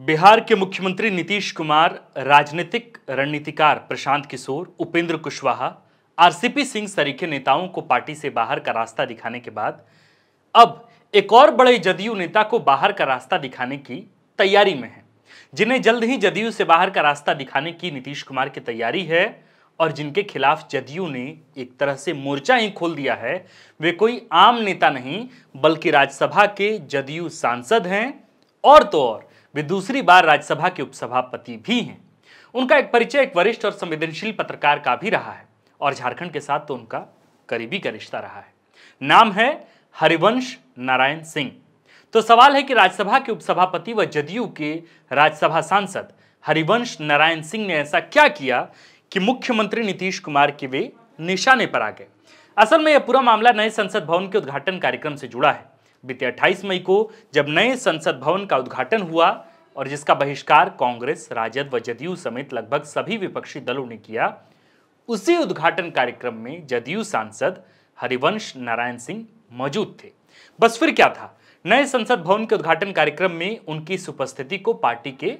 बिहार के मुख्यमंत्री नीतीश कुमार राजनीतिक रणनीतिकार प्रशांत किशोर उपेंद्र कुशवाहा आरसीपी सिंह सरीखे नेताओं को पार्टी से बाहर का रास्ता दिखाने के बाद अब एक और बड़े जदयू नेता को बाहर का रास्ता दिखाने की तैयारी में है जिन्हें जल्द ही जदयू से बाहर का रास्ता दिखाने की नीतीश कुमार की तैयारी है और जिनके खिलाफ जदयू ने एक तरह से मोर्चा ही खोल दिया है वे कोई आम नेता नहीं बल्कि राज्यसभा के जदयू सांसद हैं और तो और वे दूसरी बार राज्यसभा के उपसभापति भी हैं उनका एक परिचय एक वरिष्ठ और संवेदनशील पत्रकार का भी रहा है और झारखंड के साथ तो उनका करीबी का रिश्ता रहा है नाम है हरिवंश नारायण सिंह तो सवाल है कि राज्यसभा के उपसभापति व जदयू के राज्यसभा सांसद हरिवंश नारायण सिंह ने ऐसा क्या किया कि मुख्यमंत्री नीतीश कुमार के वे निशाने पर आ गए असल में यह पूरा मामला नए संसद भवन के उद्घाटन कार्यक्रम से जुड़ा है बीते 28 मई को जब नए संसद भवन का उद्घाटन हुआ और जिसका बहिष्कार कांग्रेस राजद व जदयू समेत लगभग सभी विपक्षी दलों ने किया उसी उद्घाटन कार्यक्रम में जदयू सांसद हरिवंश नारायण सिंह मौजूद थे बस फिर क्या था नए संसद भवन के उद्घाटन कार्यक्रम में उनकी सुपस्थिति उपस्थिति को पार्टी के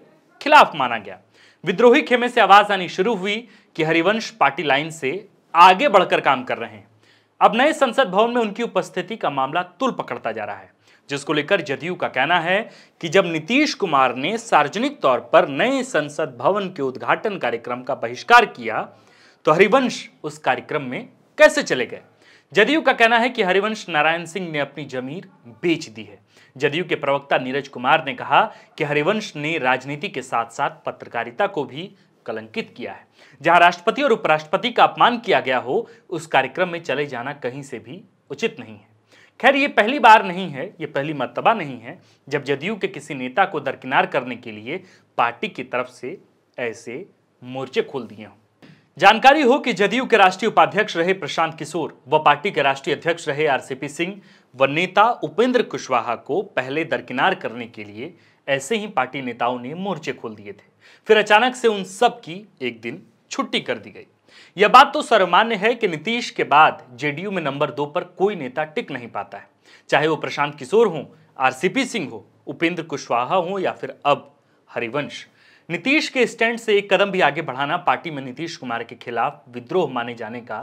खिलाफ माना गया विद्रोही खेमे से आवाज आनी शुरू हुई कि हरिवंश पार्टी लाइन से आगे बढ़कर काम कर रहे हैं अब नए संसद भवन में उनकी उपस्थिति का मामला तुल पकड़ता जा रहा है जिसको लेकर जदयू का कहना है कि जब नीतीश कुमार ने सार्वजनिक तौर पर नए संसद भवन के उद्घाटन कार्यक्रम का बहिष्कार किया तो हरिवंश उस कार्यक्रम में कैसे चले गए जदयू का कहना है कि हरिवंश नारायण सिंह ने अपनी जमीर बेच दी है जदयू के प्रवक्ता नीरज कुमार ने कहा कि हरिवंश ने राजनीति के साथ साथ पत्रकारिता को भी कलंकित किया है जहां राष्ट्रपति और उपराष्ट्रपति का अपमान किया गया हो उस कार्यक्रम में चले जाना कहीं से भी उचित नहीं है खैर ये पहली बार नहीं है ये पहली मरतबा नहीं है जब जदयू के किसी नेता को दरकिनार करने के लिए पार्टी की तरफ से ऐसे मोर्चे खोल दिए हों जानकारी हो कि जदयू के राष्ट्रीय उपाध्यक्ष रहे प्रशांत किशोर व पार्टी के राष्ट्रीय अध्यक्ष रहे आरसीपी सिंह व नेता उपेंद्र कुशवाहा को पहले दरकिनार करने के लिए ऐसे ही पार्टी नेताओं ने मोर्चे खोल दिए थे फिर अचानक से उन सब की एक दिन छुट्टी कर दी गई यह बात तो सर्वमान्य है कि नीतीश के बाद जेडीयू में नंबर दो पर कोई नेता टिक नहीं पाता है चाहे वो प्रशांत किशोर हो आरसीपी सिंह हो उपेंद्र कुशवाहा हो या फिर अब हरिवंश नीतीश के स्टैंड से एक कदम भी आगे बढ़ाना पार्टी में नीतीश कुमार के खिलाफ विद्रोह माने जाने का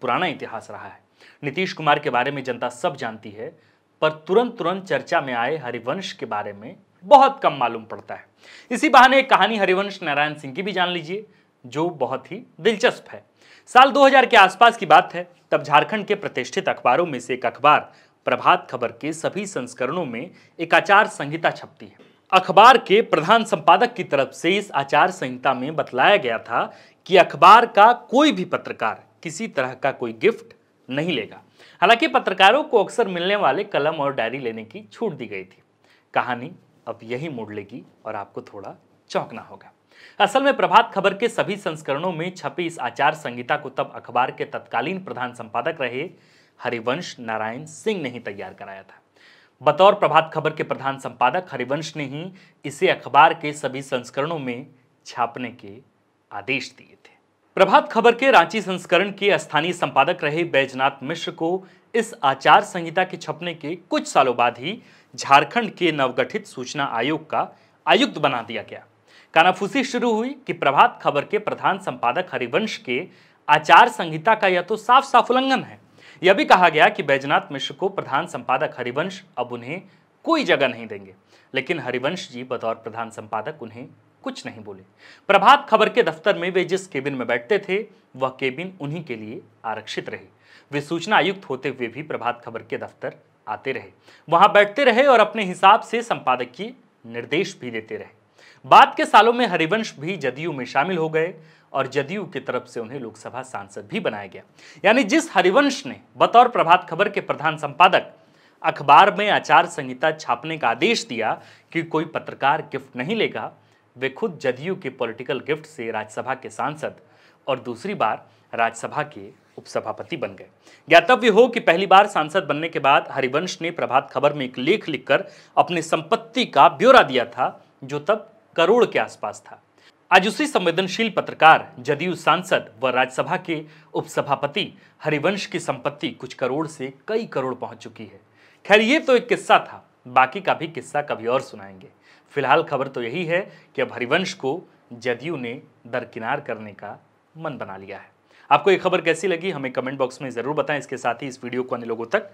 पुराना इतिहास रहा है नीतीश कुमार के बारे में जनता सब जानती है पर तुरंत तुरंत चर्चा में आए हरिवंश के बारे में बहुत कम मालूम पड़ता है इसी बहाने एक कहानी हरिवंश नारायण सिंह की भी जान लीजिए जो बहुत ही दिलचस्प है साल 2000 के आसपास की बात है तब झारखंड के प्रतिष्ठित अखबारों में से एक अखबार प्रभात खबर के सभी संस्करणों में एक आचार संहिता छपती है अखबार के प्रधान संपादक की तरफ से इस आचार संहिता में बतलाया गया था कि अखबार का कोई भी पत्रकार किसी तरह का कोई गिफ्ट नहीं लेगा हालांकि पत्रकारों को अक्सर मिलने वाले कलम और डायरी लेने की छूट दी गई थी कहानी अब यही मुड़ लेगी और आपको थोड़ा चौंकना होगा असल में प्रभात खबर के सभी संस्करणों में छपी इस आचार संहिता को तब अखबार के तत्कालीन प्रधान संपादक रहे हरिवंश नारायण सिंह ने ही तैयार कराया था बतौर प्रभात खबर के प्रधान संपादक हरिवंश ने ही इसे अखबार के सभी संस्करणों में छापने के आदेश दिए थे प्रभात खबर के रांची संस्करण के स्थानीय संपादक रहे बैजनाथ मिश्र को इस आचार संहिता के छपने के कुछ सालों बाद ही झारखंड के नवगठित सूचना आयोग का आयुक्त बना दिया गया कानाफूसी शुरू हुई कि प्रभात खबर के प्रधान संपादक हरिवंश के आचार संहिता का यह तो साफ साफ उल्लंघन है यह भी कहा गया कि बैजनाथ मिश्र को प्रधान संपादक हरिवंश अब उन्हें कोई जगह नहीं देंगे लेकिन हरिवंश जी बतौर प्रधान संपादक उन्हें कुछ नहीं बोले प्रभात खबर के दफ्तर में वे जिस केबिन में बैठते थे वह केबिन उन्हीं के लिए आरक्षित रहे वे सूचना आयुक्त होते हुए भी प्रभात खबर के दफ्तर आते रहे वहां बैठते रहे और अपने हिसाब से संपादक की निर्देश भी देते रहे बाद के सालों में हरिवंश भी जदयू में शामिल हो गए और जदयू की तरफ से उन्हें लोकसभा सांसद भी बनाया गया यानी जिस हरिवंश ने बतौर प्रभात खबर के प्रधान संपादक अखबार में आचार संहिता छापने का आदेश दिया कि कोई पत्रकार गिफ्ट नहीं लेगा वे खुद जदयू के पॉलिटिकल गिफ्ट से राज्यसभा के सांसद और दूसरी बार राज्यसभा के उपसभापति बन गए ज्ञातव्य हो कि पहली बार सांसद बनने के बाद हरिवंश ने प्रभात खबर में एक लेख लिखकर अपनी संपत्ति का ब्यौरा दिया था जो तब करोड़ के आसपास था आज उसी संवेदनशील पत्रकार जदयू सांसद व राज्यसभा के उपसभापति हरिवंश की संपत्ति कुछ करोड़ से कई करोड़ पहुंच चुकी है खैर ये तो एक किस्सा था बाकी का भी किस्सा कभी और सुनाएंगे फिलहाल खबर तो यही है कि अब हरिवंश को जदयू ने दरकिनार करने का मन बना लिया है आपको ये खबर कैसी लगी हमें कमेंट बॉक्स में ज़रूर बताएं इसके साथ ही इस वीडियो को अन्य लोगों तक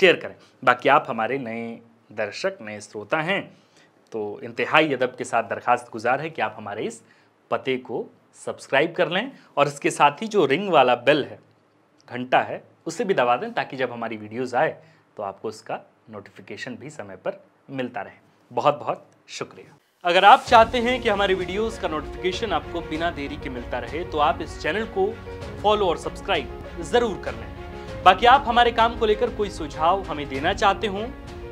शेयर करें बाकी आप हमारे नए दर्शक नए श्रोता हैं तो इंतहाई अदब के साथ दरखास्त गुजार है कि आप हमारे इस पते को सब्सक्राइब कर लें और इसके साथ ही जो रिंग वाला बेल है घंटा है उसे भी दबा दें ताकि जब हमारी वीडियोज़ आए तो आपको उसका नोटिफिकेशन भी समय पर मिलता रहे बहुत बहुत शुक्रिया अगर आप चाहते हैं कि हमारे वीडियोस का नोटिफिकेशन आपको बिना देरी के मिलता रहे तो आप इस चैनल को फॉलो और सब्सक्राइब जरूर कर लें बाकी आप हमारे काम को लेकर कोई सुझाव हमें देना चाहते हो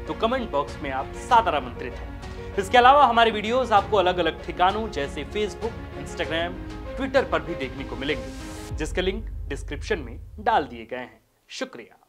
तो कमेंट बॉक्स में आप सादर आमंत्रित हैं इसके अलावा हमारे वीडियोस आपको अलग अलग ठिकानों जैसे फेसबुक इंस्टाग्राम ट्विटर पर भी देखने को मिलेंगे जिसके लिंक डिस्क्रिप्शन में डाल दिए गए हैं शुक्रिया